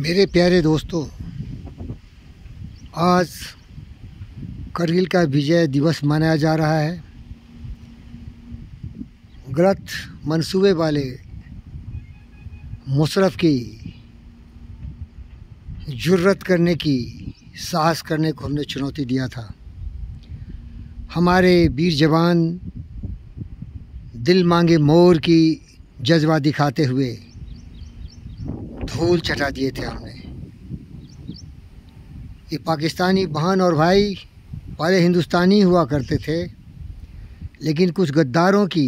मेरे प्यारे दोस्तों आज करगिल का विजय दिवस मनाया जा रहा है गलत मंसूबे वाले मुशरफ की जुर्रत करने की साहस करने को हमने चुनौती दिया था हमारे वीर जवान दिल मांगे मोर की जज्बा दिखाते हुए धूल चटा दिए थे हमने ये पाकिस्तानी बहन और भाई पहले हिंदुस्तानी हुआ करते थे लेकिन कुछ गद्दारों की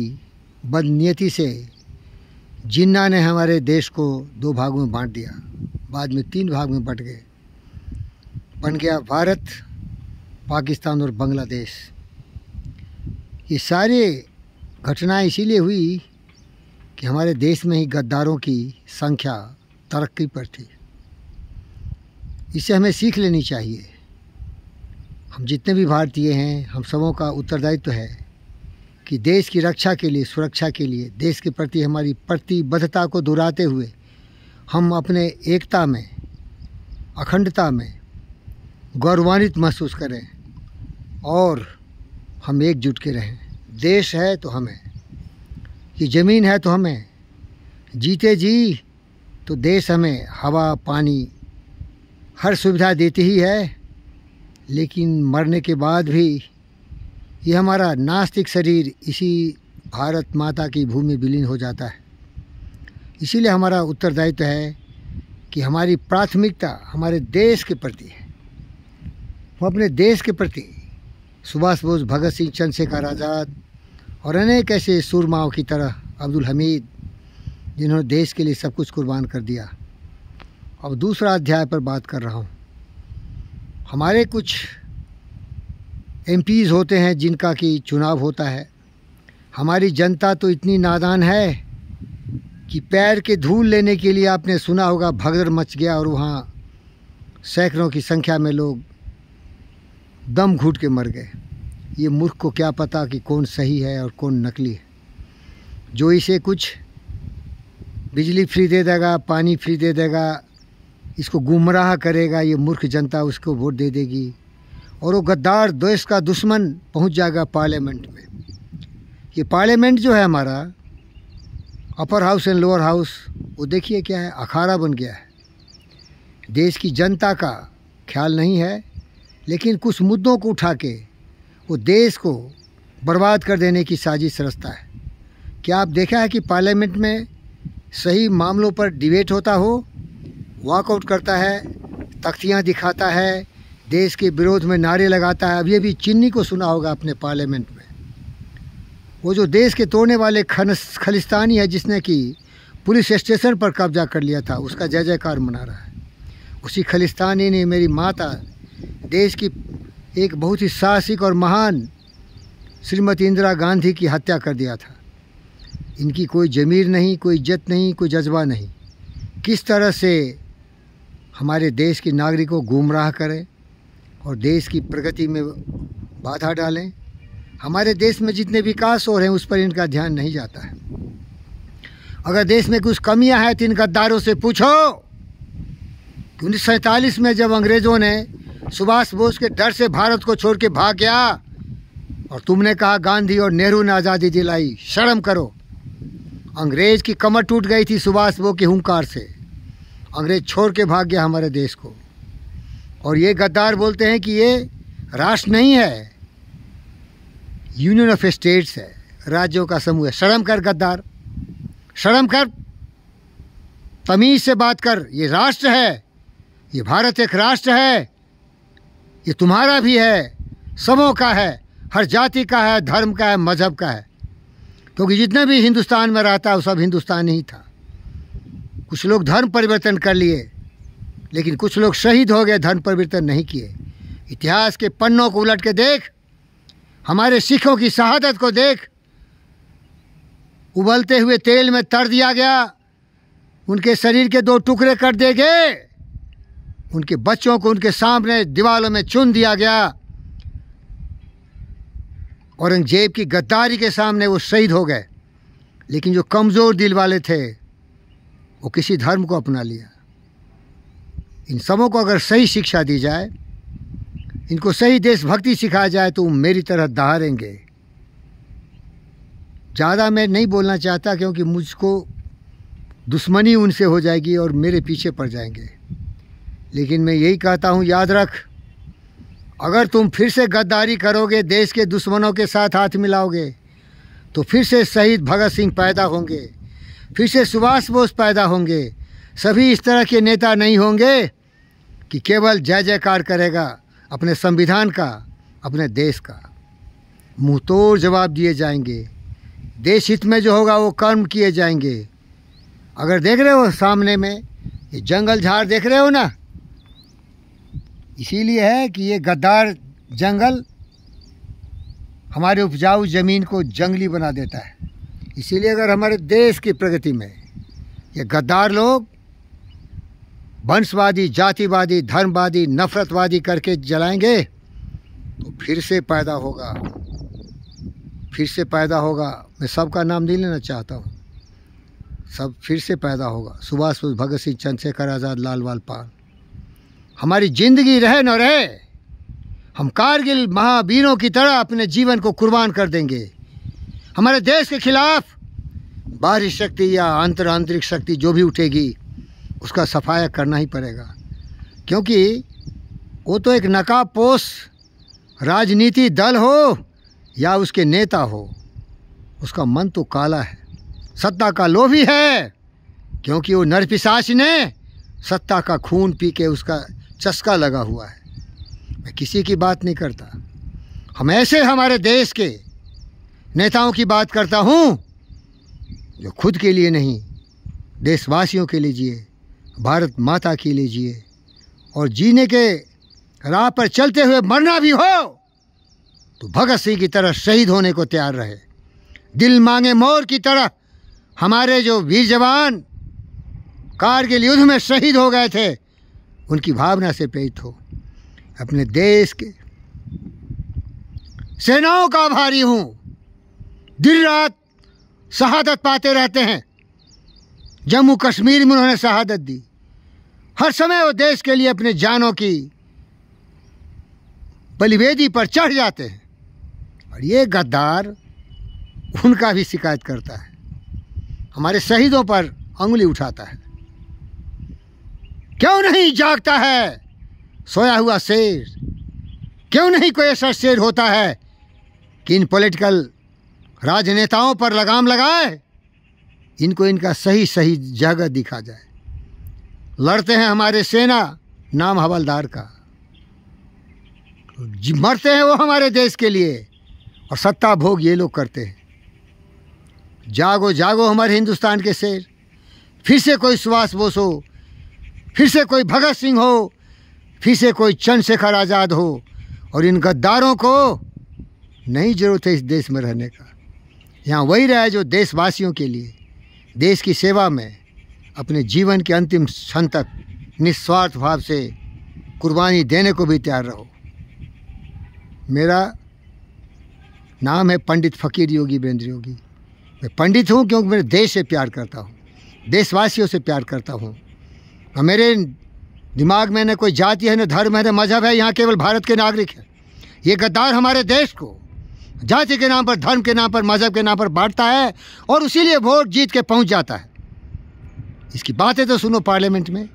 बदनीयती से जिन्ना ने हमारे देश को दो भागों में बांट दिया बाद में तीन भाग में बट गए बन गया भारत पाकिस्तान और बांग्लादेश ये सारे घटनाएँ इसीलिए हुई कि हमारे देश में ही गद्दारों की संख्या तरक्की पर थी इसे हमें सीख लेनी चाहिए हम जितने भी भारतीय हैं हम सबों का उत्तरदायित्व है कि देश की रक्षा के लिए सुरक्षा के लिए देश के प्रति हमारी प्रतिबद्धता को दोहराते हुए हम अपने एकता में अखंडता में गौरवान्वित महसूस करें और हम एकजुट के रहें देश है तो हमें ये ज़मीन है तो हमें जीते जी तो देश हमें हवा पानी हर सुविधा देती ही है लेकिन मरने के बाद भी ये हमारा नास्तिक शरीर इसी भारत माता की भूमि विलीन हो जाता है इसीलिए हमारा उत्तरदायित्व है कि हमारी प्राथमिकता हमारे देश के प्रति है वो अपने देश के प्रति सुभाष बोस भगत सिंह चंद्रशेखर आज़ाद और अनेक ऐसे सूरमाओं की तरह अब्दुल हमीद जिन्होंने देश के लिए सब कुछ कुर्बान कर दिया अब दूसरा अध्याय पर बात कर रहा हूँ हमारे कुछ एम होते हैं जिनका कि चुनाव होता है हमारी जनता तो इतनी नादान है कि पैर के धूल लेने के लिए आपने सुना होगा भगदड़ मच गया और वहाँ सैकड़ों की संख्या में लोग दम घुट के मर गए ये मूर्ख को क्या पता कि कौन सही है और कौन नकली है जो इसे कुछ बिजली फ्री दे देगा पानी फ्री दे देगा इसको गुमराह करेगा ये मूर्ख जनता उसको वोट दे देगी और वो गद्दार देश का दुश्मन पहुंच जाएगा पार्लियामेंट में ये पार्लियामेंट जो है हमारा upper house and lower house वो देखिए क्या है अखाड़ा बन गया है देश की जनता का ख्याल नहीं है लेकिन कुछ मुद्दों को उठा के वो देश को बर्बाद कर देने की साजिश रचता है क्या आप देखा है कि पार्लियामेंट में सही मामलों पर डिबेट होता हो वॉकआउट करता है तख्तियाँ दिखाता है देश के विरोध में नारे लगाता है अब ये भी चिन्नी को सुना होगा अपने पार्लियामेंट में वो जो देश के तोड़ने वाले खन खलिस्तानी है जिसने कि पुलिस स्टेशन पर कब्जा कर लिया था उसका जय जयकार मना रहा है उसी खलिस्तानी ने मेरी माता देश की एक बहुत ही साहसिक और महान श्रीमती इंदिरा गांधी की हत्या कर दिया था इनकी कोई ज़मीर नहीं कोई इज्जत नहीं कोई जज्बा नहीं किस तरह से हमारे देश के नागरिकों को गुमराह करें और देश की प्रगति में बाधा डालें हमारे देश में जितने विकास हो रहे हैं उस पर इनका ध्यान नहीं जाता है अगर देश में कुछ कमियां हैं तो इन गद्दारों से पूछो कि उन्नीस सैंतालीस में जब अंग्रेज़ों ने सुभाष बोस के डर से भारत को छोड़ के भाग गया और तुमने कहा गांधी और नेहरू ने आज़ादी दिलाई शर्म करो अंग्रेज की कमर टूट गई थी सुभाष बोस के हूंकार से अंग्रेज छोड़ के भाग गया हमारे देश को और ये गद्दार बोलते हैं कि ये राष्ट्र नहीं है यूनियन ऑफ स्टेट्स है राज्यों का समूह है शर्म कर गद्दार शर्म कर तमीज से बात कर ये राष्ट्र है ये भारत एक राष्ट्र है ये तुम्हारा भी है सबों का है हर जाति का है धर्म का है मजहब का है क्योंकि जितने भी हिंदुस्तान में रहता है वो सब हिंदुस्तान ही था कुछ लोग धर्म परिवर्तन कर लिए लेकिन कुछ लोग शहीद हो गए धर्म परिवर्तन नहीं किए इतिहास के पन्नों को उलट के देख हमारे सिखों की शहादत को देख उबलते हुए तेल में तर दिया गया उनके शरीर के दो टुकड़े कर दिए गए उनके बच्चों को उनके सामने दीवालों में चुन दिया गया औरंगजेब की गद्दारी के सामने वो शहीद हो गए लेकिन जो कमज़ोर दिल वाले थे वो किसी धर्म को अपना लिया इन सबों को अगर सही शिक्षा दी जाए इनको सही देशभक्ति सिखाया जाए तो मेरी तरह दहारेंगे ज़्यादा मैं नहीं बोलना चाहता क्योंकि मुझको दुश्मनी उनसे हो जाएगी और मेरे पीछे पड़ जाएंगे लेकिन मैं यही कहता हूँ याद रख अगर तुम फिर से गद्दारी करोगे देश के दुश्मनों के साथ हाथ मिलाओगे तो फिर से शहीद भगत सिंह पैदा होंगे फिर से सुभाष बोस पैदा होंगे सभी इस तरह के नेता नहीं होंगे कि केवल जय जयकार करेगा अपने संविधान का अपने देश का मुँह तोड़ जवाब दिए जाएंगे देश हित में जो होगा वो कर्म किए जाएंगे अगर देख रहे हो सामने में ये जंगल झाड़ देख रहे हो ना इसीलिए है कि ये गद्दार जंगल हमारे उपजाऊ ज़मीन को जंगली बना देता है इसीलिए अगर हमारे देश की प्रगति में ये गद्दार लोग वंशवादी जातिवादी धर्मवादी नफरतवादी करके जलाएंगे तो फिर से पैदा होगा फिर से पैदा होगा मैं सबका नाम नहीं लेना चाहता हूँ सब फिर से पैदा होगा सुभाष भगत सिंह चंद्रशेखर आज़ाद लाल वाल पाल हमारी ज़िंदगी रहे न रहे हम कारगिल महावीरों की तरह अपने जीवन को कुर्बान कर देंगे हमारे देश के खिलाफ बाहरी शक्ति या अंतर आंतरिक शक्ति जो भी उठेगी उसका सफाया करना ही पड़ेगा क्योंकि वो तो एक नकाबपोश राजनीति दल हो या उसके नेता हो उसका मन तो काला है सत्ता का लोभी है क्योंकि वो नरपिशाच ने सत्ता का खून पी के उसका चस्का लगा हुआ है मैं किसी की बात नहीं करता हम ऐसे हमारे देश के नेताओं की बात करता हूँ जो खुद के लिए नहीं देशवासियों के लिए जिए भारत माता के लिए जिए और जीने के राह पर चलते हुए मरना भी हो तो भगत सिंह की तरह शहीद होने को तैयार रहे दिल मांगे मोर की तरह हमारे जो वीर जवान कारगिल युद्ध में शहीद हो गए थे उनकी भावना से प्रेरित हो अपने देश के सेनाओं का आभारी हूँ दिन रात शहादत पाते रहते हैं जम्मू कश्मीर में उन्होंने शहादत दी हर समय वो देश के लिए अपने जानों की बलिवेदी पर चढ़ जाते हैं और ये गद्दार उनका भी शिकायत करता है हमारे शहीदों पर उंगली उठाता है क्यों नहीं जागता है सोया हुआ शेर क्यों नहीं कोई ऐसा शेर होता है कि इन पॉलिटिकल राजनेताओं पर लगाम लगाए इनको इनका सही सही जगह दिखा जाए लड़ते हैं हमारे सेना नाम हवलदार का मरते हैं वो हमारे देश के लिए और सत्ता भोग ये लोग करते हैं जागो जागो हमारे हिंदुस्तान के शेर फिर से कोई सुभाष बोस हो फिर से कोई भगत सिंह हो फिर से कोई चंद्रशेखर आज़ाद हो और इन गद्दारों को नहीं जरूरत है इस देश में रहने का यहाँ वही रहा है जो देशवासियों के लिए देश की सेवा में अपने जीवन के अंतिम क्षण तक निस्वार्थ भाव से कुर्बानी देने को भी तैयार रहो मेरा नाम है पंडित फ़कीर योगी बेंद्र योगी मैं पंडित हूँ क्योंकि मैं देश से प्यार करता हूँ देशवासियों से प्यार करता हूँ मेरे दिमाग में न कोई जाति है न धर्म है न मज़हब है यहाँ केवल भारत के नागरिक है ये गद्दार हमारे देश को जाति के नाम पर धर्म के नाम पर मज़हब के नाम पर बांटता है और उसीलिए वोट जीत के पहुँच जाता है इसकी बातें तो सुनो पार्लियामेंट में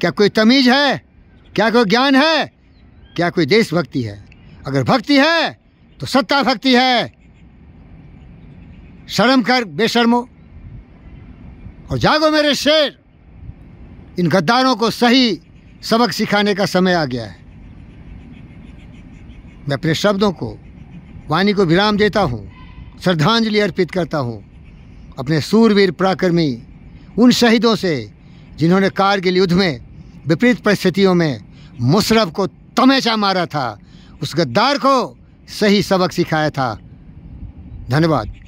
क्या कोई तमीज़ है क्या कोई ज्ञान है क्या कोई देशभक्ति है अगर भक्ति है तो सत्ता भक्ति है शर्म कर बेशर्मो और जागो मेरे शेर इन गद्दारों को सही सबक सिखाने का समय आ गया है मैं अपने शब्दों को वाणी को विराम देता हूँ श्रद्धांजलि अर्पित करता हूँ अपने सूरवीर पराक्रमी उन शहीदों से जिन्होंने कारगिल युद्ध में विपरीत परिस्थितियों में मुशरफ को तमेचा मारा था उस गद्दार को सही सबक सिखाया था धन्यवाद